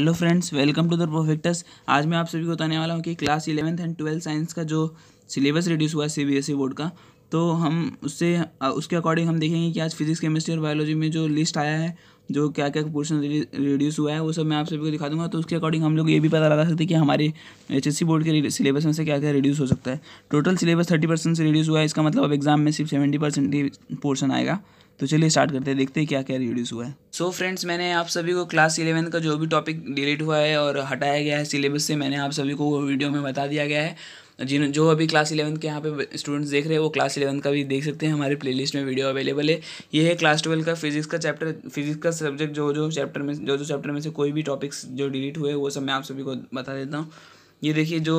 hello friends welcome to the perfects आज मैं आप सभी को बताने वाला हूँ कि class eleventh and twelfth science का जो सिलेबस रिड्यूस हुआ है सी बोर्ड e का तो हम उससे उसके अकॉर्डिंग हम देखेंगे कि आज फिजिक्स केमिस्ट्री और बायोलॉजी में जो लिस्ट आया है जो क्या क्या पोर्शन रिड्यूस हुआ है वो सब मैं आप सभी को दिखा दूंगा तो उसके अकॉर्डिंग हम लोग ये भी पता लगा सकते हैं कि हमारे एच बोर्ड के सिलेबस में से क्या क्या रिड्यूस हो सकता है टोटल सिलेबस थर्टी परसेंट से रिड्यूस हुआ है इसका मतलब अब एग्जाम में सिर्फ सेवेंटी परसेंट पोर्शन आएगा तो चलिए स्टार्ट करते हैं देखते हैं क्या क्या रिड्यूस हुआ है सो so फ्रेंड्स मैंने आप सभी को क्लास इलेवन का जो भी टॉपिक डिलीट हुआ है और हटाया गया है सिलेबस से मैंने आप सभी को वो वीडियो में बता दिया गया है जिन जो अभी क्लास इलेवन के यहाँ पे स्टूडेंट्स देख रहे हैं वो क्लास इलेवन का भी देख सकते हैं हमारे प्लेलिस्ट में वीडियो अवेलेबल है ये है क्लास ट्वेल्व का फिजिक्स का चैप्टर फिजिक्स का सब्जेक्ट जो जो चैप्टर में जो जो चैप्टर में से कोई भी टॉपिक्स जो डिलीट हुए वो सब मैं आप सभी को बता देता हूँ ये देखिए जो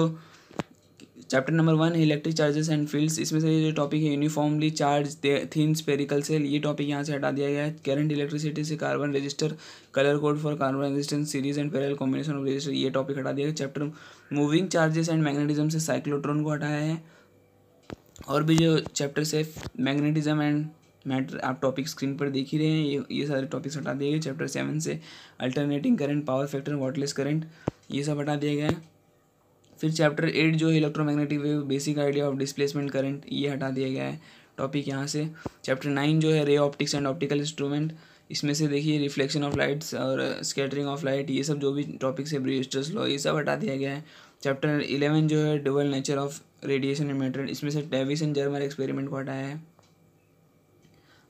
chapter number one electric charges and fields इसमें से जो टॉपिक है uniformly charged thin spherical shell ये टॉपिक यहाँ से हटा दिया गया है करंट इलेक्ट्रिसिटी से carbon resistor colour code for carbon resistance series and parallel combination of resistor ये टॉपिक हटा दिया गया chapter moving charges and magnetism से साइक्लोट्रॉन को हटाया है और भी जो चैप्टर से मैग्नेटिज्म एंड मैटर आप टॉपिक स्क्रीन पर देख ही रहे हैं ये ये सारे टॉपिक्स हटा दिए गए चैप्टर सेवन से alternating current power factor wattless current ये सब हटा दिया गया है फिर चैप्टर एट जो है electromagnetic wave basic idea of displacement current ये हटा दिया गया है टॉपिक यहाँ से चैप्टर नाइन जो है ray optics and optical instrument इसमें से देखिए रिफ्लेक्शन ऑफ लाइट्स और स्कैटरिंग ऑफ लाइट ये सब जो भी टॉपिक्स है ब्रिजिस्टर्स लॉ ये सब हटा दिया गया है चैप्टर इलेवन जो है double nature of radiation and matter इसमें से डेविस एंड जर्मर एक्सपेरिमेंट को हटाया है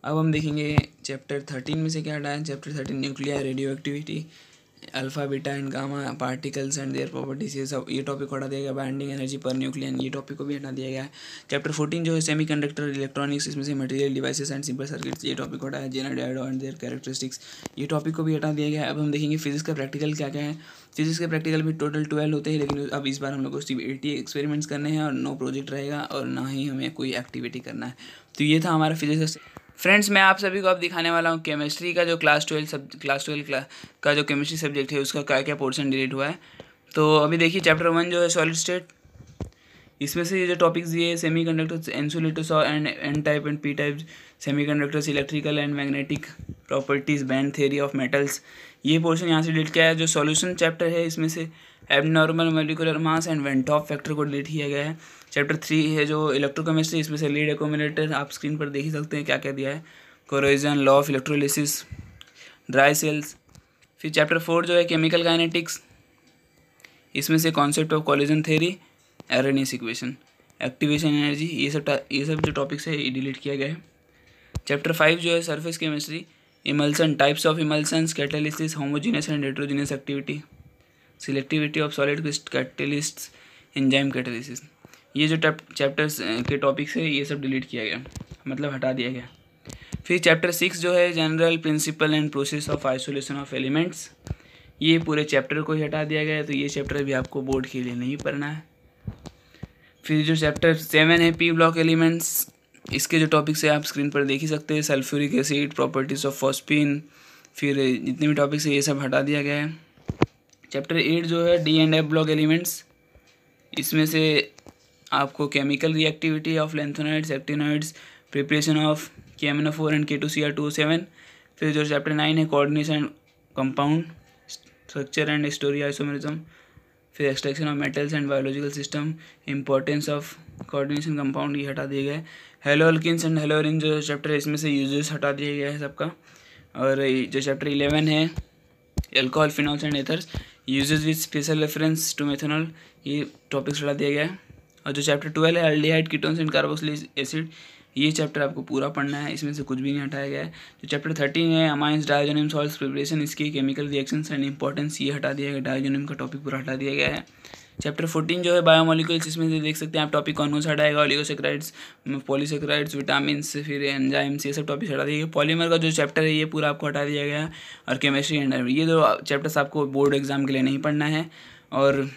अब हम देखेंगे चैप्टर थर्टीन में से क्या हटाया है chapter thirteen nuclear radioactivity alpha beta and gamma particles and their properties ये सब ये टॉपिक को हटा दिया गया बाइंडिंग एनर्जी पर न्यूक्लियन ये टॉपिक को भी हटा दिया गया है चैप्टर फोर्टीन जो है सेमी कंडक्टर इलेक्ट्रॉनिक्स इसमें से material devices and simple circuits ये टॉपिक को हटाया Zener diode and their characteristics ये टॉपिक को भी हटा दिया गया अब हम देखेंगे फिजिक्स का प्रैक्टिकल क्या क्या है फिजिक्स के प्रैक्टिकल भी टोटल ट्वेल्व होते हैं लेकिन अब इस बार हम लोग को सिर्फ एटी एक्सपेरिमेंट्स करने हैं और नो प्रोजेक्ट रहेगा और ना ही हमें कोई एक्टिविटी करना है तो ये था हमारा फिजिक्स फ्रेंड्स मैं आप सभी को अब दिखाने वाला हूँ केमिस्ट्री का जो क्लास ट्वेल्व सब क्लास ट्वेल्व का जो केमिस्ट्री सब्जेक्ट है उसका क्या क्या पोर्शन डिलीट हुआ है तो अभी देखिए चैप्टर वन जो है सॉलिड स्टेट इसमें से ये जो टॉपिक्स दिए semiconductors insulators and n type and p type semiconductors electrical and magnetic properties band theory of metals ये पोर्शन यहाँ से डिलीट किया है जो सॉल्यूशन चैप्टर है इसमें से abnormal molecular mass and off factor को डिलीट किया गया है चैप्टर थ्री है जो इलेक्ट्रोकेमिस्ट्री इसमें से लीड एकोमिनेटर आप स्क्रीन पर देख ही सकते हैं क्या क्या दिया है corrosion law of electrolysis dry cells फिर चैप्टर फोर जो है केमिकल काइनेटिक्स इसमें से concept of collision theory Arrhenius equation activation energy ये सब ये सब जो टॉपिक्स है ये डिलीट किया गया है चैप्टर फाइव जो है surface chemistry types of of emulsions homogeneous and and activity selectivity of solid क्रिस्ट कैटेलिस्ट एंजाइम catalysis ये जो चैप्टर्स eh, के टॉपिक्स है ये सब डिलीट किया गया मतलब हटा दिया गया फिर चैप्टर सिक्स जो है general principle and process of isolation of elements ये पूरे चैप्टर को ही हटा दिया गया तो ये चैप्टर भी आपको बोर्ड के लिए नहीं पढ़ना है फिर जो चैप्टर सेवन है पी ब्लॉक एलिमेंट्स इसके जो टॉपिक्स है आप स्क्रीन पर देख ही सकते हैं sulphuric acid properties of phosphine फिर जितने भी टॉपिक्स है ये सब हटा दिया गया है चैप्टर एट जो है D and F block elements इसमें से आपको chemical reactivity of lanthanoids actinoids preparation of K M four and K two C R two seven फिर जो चैप्टर नाइन है coordination compound structure and stereoisomerism फिर extraction of metals and biological system importance of coordination compound ये हटा दिए गए haloalkanes and haloarenes जो chapter है इसमें से यूजर्स हटा दिया गया है सबका और जो चैप्टर इलेवन है alcohol phenols and ethers use with special reference to methanol ये टॉपिक्स हटा दिया गया है और जो चैप्टर ट्वेल्व है aldehyde ketones and carboxylic acid ये चैप्टर आपको पूरा पढ़ना है इसमें से कुछ भी नहीं हटाया गया है जो चैप्टर थर्टीन है अमाइंस डायोजोनियम सॉल्ट प्रिपरेशन इसकी केमिकल रिएक्शंस एंड इंपॉर्टेंस ये हटा दिया गया डायोजोनियम का टॉपिक पूरा हटा दिया गया है चैप्टर फोर्टीन जो है बायोमोलिकल्स इसमें से देख सकते हैं आप टॉपिक कौन कौन सा हटाएगा ऑलिगोसेक्राइड्स पॉलीसेक्राइड्स विटामिन फिर एंजाइम्स ये सब टॉपिक हटा दिए पॉलीमर का जो चैप्टर है ये पूरा आपको हटा दिया गया और केमिस्ट्री एंड ये दो चैप्टर्स आपको बोर्ड एग्जाम के लिए नहीं पढ़ना है और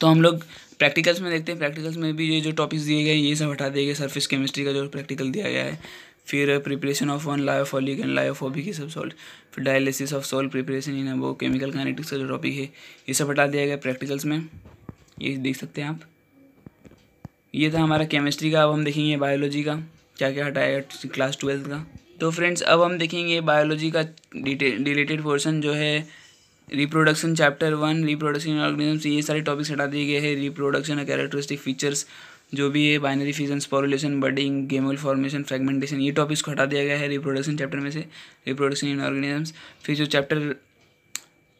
तो हम लोग प्रैक्टिकल्स में देखते हैं प्रैक्टिकल्स में भी ये जो टॉपिक्स दिए गए ये सब हटा दिए गए सर्फिस केमिस्ट्री का जो प्रैक्टिकल दिया गया है फिर preparation of one lyophilic and lyophobic ये सब सॉल्ट फिर डायलिसिस ऑफ सॉल्ट प्रिपरेशन इन वो केमिकल काइनेटिक्स का जो टॉपिक है ये सब हटा दिया गया प्रैक्टिकल्स में ये देख सकते हैं आप ये था हमारा केमिस्ट्री का अब हम देखेंगे बायोलॉजी का क्या क्या हटाया क्लास ट्वेल्थ का तो फ्रेंड्स अब हम देखेंगे बायोलॉजी का रिलेटेड पोर्सन जो है reproduction chapter one reproduction organisms ये सारे टॉपिक्स हटा दिए गए हैं रिप्रोडक्शन कैरेक्टरिस्टिक फीचर्स जो भी ये binary fission sporulation budding gemmule formation fragmentation ये टॉपिक्स को हटा दिया गया है रिप्रोडक्शन चैप्टर में से रिप्रोडक्शन इन ऑर्गेनिजम्स फिर जो चैप्टर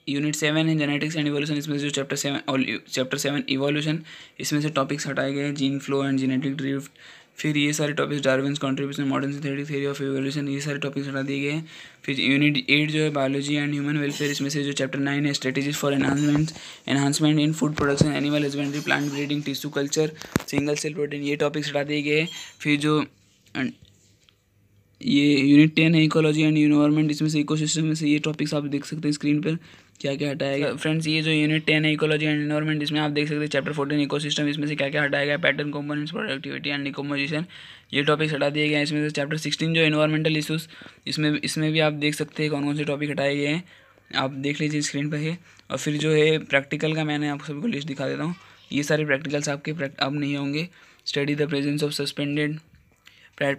यूनिट सेवन है जेनेटिक्स एंड इवोल्यूशन इसमें जो chapter seven chapter seven evolution इसमें से टॉपिक्स हटाए गए हैं gene flow and genetic drift फिर ये सारे topics Darwin contribution modern synthetic theory of evolution ये सारे टॉपिक्स हटा दिए गए फिर यूनिट एट जो है बायोलॉजी एंड ह्यूमन वेलफेयर इसमें से जो चैप्टर नाइन है strategy for enhancement enhancement in food production animal husbandry plant breeding tissue culture single cell protein ये टॉपिक्स हटा दिए गए फिर जो ये यूनिट टेन है इकोलॉजी एंड इन्वायरमेंट इसमें से इकोसिस्टम में से ये टॉपिक्स आप देख सकते हैं स्क्रीन पर क्या क्या गया फ्रेंड्स ये जो यूनिट टेन है इकोलॉजी एंड एनवायरमेंट इसमें आप देख सकते हैं चैप्टर फोर्टीन इकोसिस्टम इसमें से क्या क्या गया पैटर्न कंपोनेंट्स प्रोडक्टिविटी एंड इकोमोजिशन ये टॉपिक हटा दिए गए हैं इसमें से चैप्टर सिक्सटीन जो इन्वायरमेंटल इशूज़ इसमें इसमें भी आप देख सकते हैं कौन कौन से टॉपिक हटाए गए हैं आप देख लीजिए स्क्रीन पर है और फिर जो है प्रैक्टिकल का मैंने आप सबको लिस्ट दिखा देता हूँ ये सारे प्रैक्टिकल्स आपके अब नहीं होंगे study the presence of suspended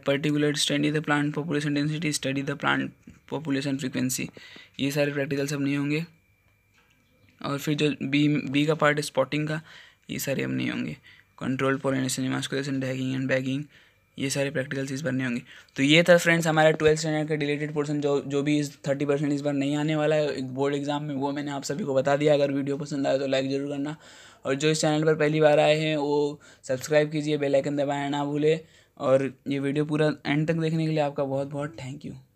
particulate study the plant population density study the plant population frequency ये सारे प्रैक्टिकल्स अब नहीं होंगे और फिर जो बी बी का पार्ट है स्पॉटिंग का ये सारे अब नहीं होंगे control pollination emasculation tagging and bagging ये सारे प्रैक्टिकल चीज़ नहीं होंगे तो ये था फ्रेंड्स हमारा ट्वेल्थ स्टैंडर्ड का रिलेटेड पोर्सन जो जो भी इस थर्टी परसेंट इस बार नहीं आने वाला है बोर्ड एग्जाम में वो मैंने आप सभी को बता दिया अगर वीडियो पसंद आए तो लाइक ज़रूर करना और जो इस चैनल पर पहली बार आए हैं वो सब्सक्राइब कीजिए बेलाइकन दबाना ना भूले और ये वीडियो पूरा एंड तक देखने के लिए आपका बहुत बहुत थैंक यू